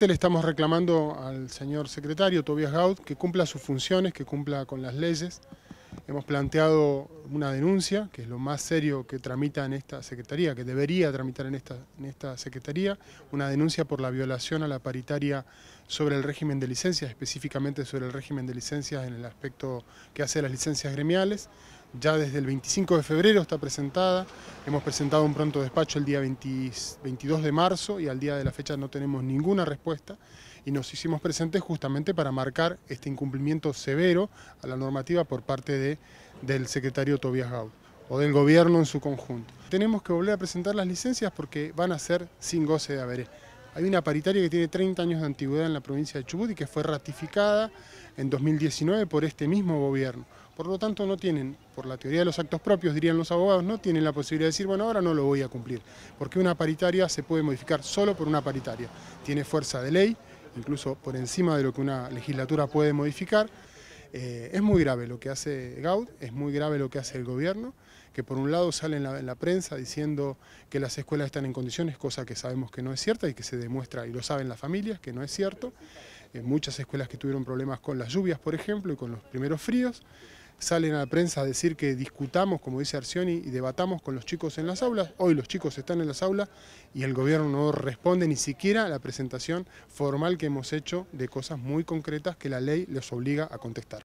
Este le estamos reclamando al señor secretario Tobias Gaud, que cumpla sus funciones, que cumpla con las leyes. Hemos planteado una denuncia, que es lo más serio que tramita en esta Secretaría, que debería tramitar en esta, en esta Secretaría, una denuncia por la violación a la paritaria sobre el régimen de licencias, específicamente sobre el régimen de licencias en el aspecto que hace las licencias gremiales ya desde el 25 de febrero está presentada, hemos presentado un pronto despacho el día 22 de marzo y al día de la fecha no tenemos ninguna respuesta y nos hicimos presentes justamente para marcar este incumplimiento severo a la normativa por parte de, del secretario Tobias Gaud o del gobierno en su conjunto. Tenemos que volver a presentar las licencias porque van a ser sin goce de haber. Hay una paritaria que tiene 30 años de antigüedad en la provincia de Chubut y que fue ratificada en 2019 por este mismo gobierno. Por lo tanto, no tienen, por la teoría de los actos propios, dirían los abogados, no tienen la posibilidad de decir, bueno, ahora no lo voy a cumplir, porque una paritaria se puede modificar solo por una paritaria. Tiene fuerza de ley, incluso por encima de lo que una legislatura puede modificar. Eh, es muy grave lo que hace Gaud, es muy grave lo que hace el gobierno, que por un lado sale en la, prensa diciendo que las escuelas están en condiciones, cosa que sabemos que no es cierta y que se demuestra, y lo saben las familias, que no es cierto. Eh, muchas escuelas que tuvieron problemas con las lluvias, por ejemplo, y con los primeros fríos salen a la prensa a decir que discutamos, como dice Arcioni, y debatamos con los chicos en las aulas. Hoy los chicos están en las aulas y el gobierno no responde ni siquiera a la presentación formal que hemos hecho de cosas muy concretas que la ley les obliga a contestar.